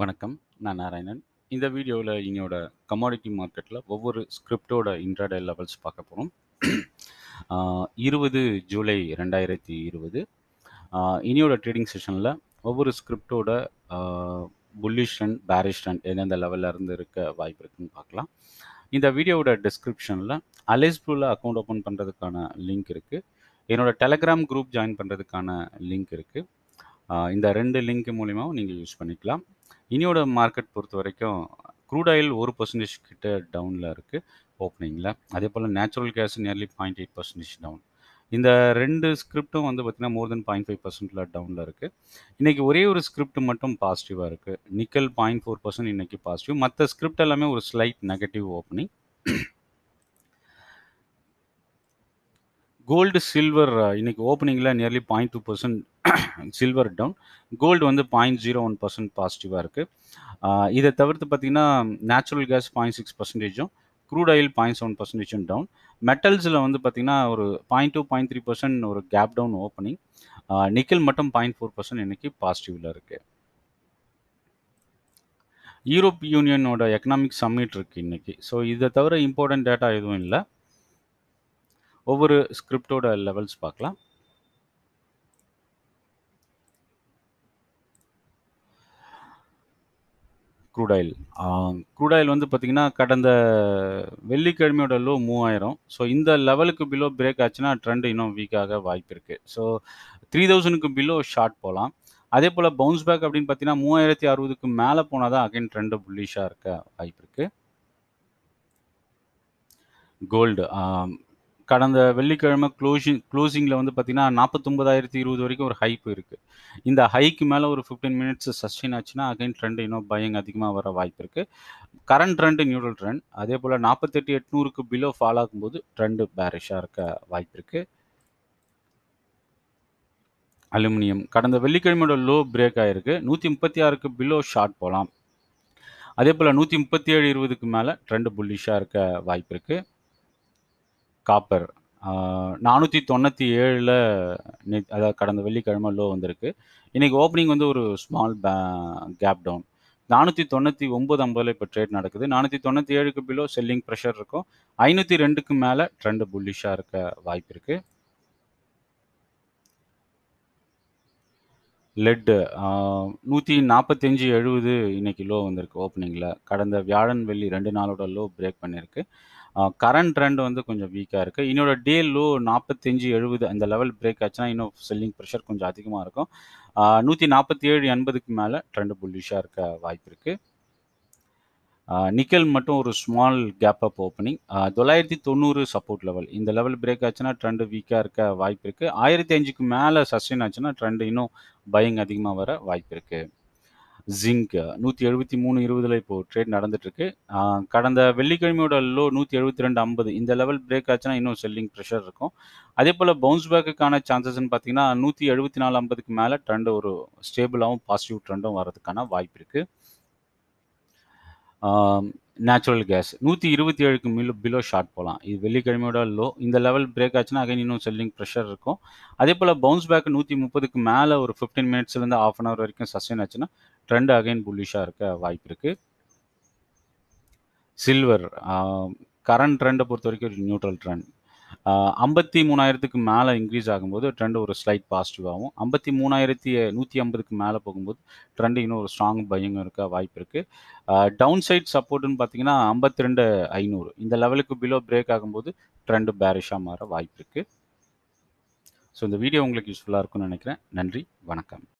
வணக்கம் நான் நாராயணன் இந்த வீடியோவில் இங்கோட கமாடிட்டி மார்க்கெட்டில் ஒவ்வொரு ஸ்கிரிப்டோட இன்ட்ராடே லெவல்ஸ் பார்க்க போகிறோம் இருபது ஜூலை ரெண்டாயிரத்தி இருபது இனியோட ட்ரேடிங் செஷனில் ஒவ்வொரு ஸ்கிரிப்டோட புல்லிஷ் அண்ட் பேரிஷ் அண்ட் எந்தெந்த லெவலில் இருந்து இருக்க வாய்ப்பு இருக்குன்னு பார்க்கலாம் இந்த வீடியோவோட டிஸ்கிரிப்ஷனில் ப்ரூவில் அக்கௌண்ட் ஓப்பன் பண்ணுறதுக்கான லிங்க் இருக்குது என்னோட டெலகிராம் குரூப் ஜாயின் பண்ணுறதுக்கான லிங்க் இருக்குது இந்த ரெண்டு லிங்க் மூலிமாவும் நீங்கள் யூஸ் பண்ணிக்கலாம் இனியோட மார்க்கெட் பொறுத்த வரைக்கும் க்ரூட் ஆயில் ஒரு பர்சன்டேஜ் கிட்ட டவுனில் இருக்குது ஓப்பனிங்கில் அதே போல் natural gas nearly point eight percentage down இந்த ரெண்டு ஸ்கிரிப்டும் வந்து பார்த்திங்கன்னா மோர் தென் பாயிண்ட் ஃபைவ் பர்சன்டில் டவுனில் இருக்குது இன்றைக்கி ஒரே ஒரு ஸ்கிரிப்ட் மட்டும் பாசிட்டிவாக இருக்குது நிக்கல் பாயிண்ட் ஃபோர் பர்சன்ட் இன்றைக்கி பாசிட்டிவ் மற்ற ஸ்கிரிப்ட் எல்லாமே ஒரு slight negative opening gold silver இன்னைக்கு ஓப்பனிங்கில் nearly point two percent silver down gold வந்து பாயிண்ட் ஜீரோ ஒன் பர்சன்ட் பாசிட்டிவாக இருக்குது இதை தவிர்த்து பார்த்தீங்கன்னா நேச்சுரல் கேஸ் பாயிண்ட் சிக்ஸ் பர்சன்டேஜும் க்ரூட் ஆயில் பாயிண்ட் செவன் பர்சன்டேஜும் டவுன் மெட்டல்ஸில் வந்து பார்த்திங்கன்னா ஒரு point two point three percent ஒரு கேப் டவுன் ஓப்பனிங் நிக்கல் மட்டும் பாயிண்ட் ஃபோர் பர்சன்ட் இன்றைக்கி பாசிட்டிவில் இருக்குது யூரோப் யூனியனோட எக்கனாமிக் சம்மிட் இருக்குது இன்றைக்கி ஸோ இதை தவிர இம்பார்ட்டன்ட் டேட்டா எதுவும் இல்லை ஒவ்வொரு ஸ்கிரிப்டோட லெவல்ஸ் பார்க்கலாம் குரூடாயில் குரூடாயில் வந்து பார்த்திங்கன்னா கடந்த வெள்ளிக்கிழமையோட லோ மூவாயிரம் ஸோ இந்த லெவலுக்கு பிலோ பிரேக் ஆச்சுன்னா ட்ரெண்ட் இன்னும் வீக்காக வாய்ப்பு இருக்குது ஸோ த்ரீ தௌசண்ட்க்கு பிலோ ஷார்ட் போகலாம் அதே போல் பவுன்ஸ் பேக் அப்படின்னு பார்த்தீங்கன்னா மூவாயிரத்தி அறுபதுக்கு மேலே போனால் தான் அகைன் ட்ரெண்டு புல்லிஷாக இருக்க வாய்ப்பு இருக்குது கோல்டு கடந்த வெள்ளிக்கிழமை க்ளோசிங் க்ளோசிங்கில் வந்து பார்த்திங்கன்னா நாற்பத்தொம்பதாயிரத்தி இருபது வரைக்கும் ஒரு ஹைப் இருக்குது இந்த ஹைக்கு மேலே ஒரு ஃபிஃப்டீன் மினிட்ஸ் சஸ்டெயின் ஆச்சுன்னா அகைன் ட்ரெண்ட் இன்னும் பயங்க அதிகமாக வர வாய்ப்பு இருக்குது கரண்ட் ட்ரெண்டு நியூட்ரல் ட்ரெண்ட் அதே போல் நாற்பத்தெட்டு எட்நூறுக்கு பிலோ ஃபாலோ ஆகும்போது ட்ரெண்டு பேரிஷாக இருக்க வாய்ப்பு இருக்குது அலுமினியம் கடந்த வெள்ளிக்கிழமையோட லோ பிரேக் ஆகிருக்கு நூற்றி முப்பத்தி ஆறுக்கு பிலோ ஷார்ட் போகலாம் அதே போல் நூற்றி முப்பத்தி ஏழு இருபதுக்கு மேலே ட்ரெண்டு புல்லிஷாக இருக்க வாய்ப்பு இருக்குது காப்பர் நானூற்றி தொண்ணூற்றி ஏழில் அதாவது கடந்த வெள்ளிக்கிழமை லோ வந்திருக்கு இன்றைக்கி ஓப்பனிங் வந்து ஒரு ஸ்மால் கேப் டவுன் நானூற்றி தொண்ணூற்றி ஒம்பது ஐம்பதில் இப்போ ட்ரேட் நடக்குது நானூற்றி தொண்ணூற்றி ஏழுக்கு பிலோ செல்லிங் ப்ரெஷர் இருக்கும் ஐநூற்றி ரெண்டுக்கு மேலே ட்ரெண்டு புல்லிஷாக இருக்க வாய்ப்பு இருக்குது லெட்டு நூற்றி நாற்பத்தஞ்சு எழுபது இன்றைக்கி லோ வந்திருக்கு ஓப்பனிங்கில் கடந்த வியாழன் வெள்ளி ரெண்டு நாளோட லோ பிரேக் பண்ணியிருக்கு கரண்ட் ட்ரெண்ட் வந்து கொஞ்சம் வீக்காக இருக்குது இன்னோட டே லோ நாற்பத்தஞ்சு எழுபது அந்த லெவல் பிரேக் ஆச்சுன்னா இன்னும் செல்லிங் ப்ரெஷர் கொஞ்சம் அதிகமாக இருக்கும் நூற்றி நாற்பத்தி ஏழு எண்பதுக்கு மேலே ட்ரெண்ட் புல்லிஷாக இருக்க வாய்ப்பு இருக்குது நிக்கல் மட்டும் ஒரு ஸ்மால் கேப் அப் ஓப்பனிங் தொள்ளாயிரத்தி தொண்ணூறு சப்போர்ட் லெவல் இந்த லெவல் பிரேக் ஆச்சுன்னா ட்ரெண்டு வீக்காக இருக்க வாய்ப்பு இருக்குது ஆயிரத்தி அஞ்சுக்கு மேலே சஸ்டெயின் ஆச்சுன்னா ட்ரெண்டு இன்னும் பயிங் அதிகமாக வர வாய்ப்பு இருக்குது ஜிங்க் நூற்றி எழுபத்தி மூணு இருபதில் இப்போ ட்ரேட் நடந்துட்டுருக்கு கடந்த வெள்ளிக்கிழமையோட லோ நூற்றி எழுபத்தி ரெண்டு ஐம்பது இந்த லெவல் பிரேக் ஆச்சுன்னா இன்னும் செல்லிங் ப்ரெஷர் இருக்கும் அதே போல் பவுன்ஸ் பேக்குக்கான சான்சஸ்ன்னு பார்த்தீங்கன்னா நூற்றி எழுபத்தி நாலு ஐம்பதுக்கு மேலே ட்ரெண்ட் ஒரு ஸ்டேபிளாகவும் பாசிட்டிவ் ட்ரெண்டும் வர்றதுக்கான வாய்ப்பு இருக்குது நேச்சுரல் கேஸ் நூற்றி இருபத்தி ஏழுக்கு மில்லு பிலோ ஷார்ட் போகலாம் இது வெள்ளிக்கிழமையோட லோ இந்த லெவல் பிரேக் ஆச்சுன்னா அகைன் இன்னும் செல்லிங் ப்ரெஷர் இருக்கும் அதே போல் பவுன்ஸ் பேக் நூற்றி முப்பதுக்கு மேலே ஒரு ஃபிஃப்டீன் மினிட்ஸ்லேருந்து ஆஃப் அன் ஹவர் வரைக்கும் சஸ்டெயின் ஆச்சுன்னா ட்ரெண்ட் அகைன் புல்லிஷாக இருக்க வாய்ப்பு இருக்குது சில்வர் கரண்ட் ட்ரெண்டை பொறுத்த வரைக்கும் ஒரு நியூட்ரல் ட்ரெண்ட் ஐம்பத்தி மூணாயிரத்துக்கு மேலே இன்க்ரீஸ் ஆகும்போது ட்ரெண்ட் ஒரு ஸ்லைட் பாசிட்டிவாகவும் ஐம்பத்தி மூணாயிரத்தி நூற்றி ஐம்பதுக்கு மேலே போகும்போது ட்ரெண்டு இன்னும் ஒரு ஸ்ட்ராங் பயங்கம் இருக்க வாய்ப்பு இருக்குது டவுன் சைட் சப்போர்ட்டுன்னு பார்த்தீங்கன்னா ஐம்பத்தி ரெண்டு ஐநூறு இந்த லெவலுக்கு பிலோ பிரேக் ஆகும்போது ட்ரெண்டு பேரிஷாக மாற வாய்ப்பு இருக்குது ஸோ இந்த வீடியோ உங்களுக்கு யூஸ்ஃபுல்லாக இருக்கும்னு நினைக்கிறேன் நன்றி வணக்கம்